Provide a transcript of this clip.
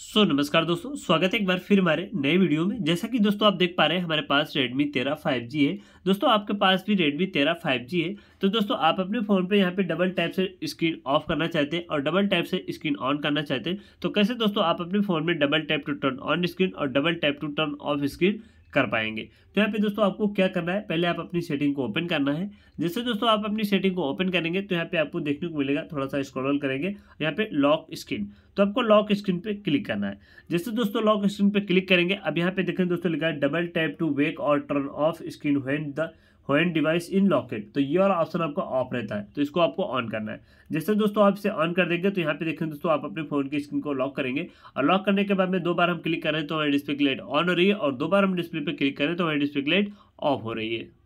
सो so, नमस्कार दोस्तों स्वागत है एक बार फिर हमारे नए वीडियो में जैसा कि दोस्तों आप देख पा रहे हैं हमारे पास Redmi 13 5G है दोस्तों आपके पास भी Redmi 13 5G है तो दोस्तों आप अपने फ़ोन पे यहाँ पे डबल टाइप से स्क्रीन ऑफ करना चाहते हैं और डबल टाइप से स्क्रीन ऑन करना चाहते हैं तो कैसे दोस्तों आप अपने फ़ोन में double type to turn on screen और double type to turn off screen कर पाएंगे तो यहाँ पे दोस्तों आपको क्या करना है पहले आप अपनी सेटिंग को ओपन करना है जैसे दोस्तों आप अपनी सेटिंग को ओपन करेंगे तो यहाँ पे आपको देखने को मिलेगा थोड़ा सा स्क्रॉल करेंगे यहाँ पे लॉक स्क्रीन तो आपको लॉक स्क्रीन पे क्लिक करना है जैसे दोस्तों लॉक स्क्रीन पे क्लिक करेंगे अब यहाँ पे देखें दोस्तों लिखा है डबल टैप टू वेक और turn off screen when the होएंड डिवाइस इन लॉकेट तो ये वाला ऑप्शन आपका ऑफ रहता है तो इसको आपको ऑन करना है जैसे दोस्तों आप इसे ऑन कर देंगे तो यहाँ पे देखें दोस्तों आप अपने फोन की स्क्रीन को लॉक करेंगे और लॉक करने के बाद में दो बार हम क्लिक करें तो हमारी डिस्प्ले की लाइट ऑन हो रही है और दो बार हम डिस्प्ले पर क्लिक करें तो हमारी डिस्प्ले की लाइट ऑफ हो रही है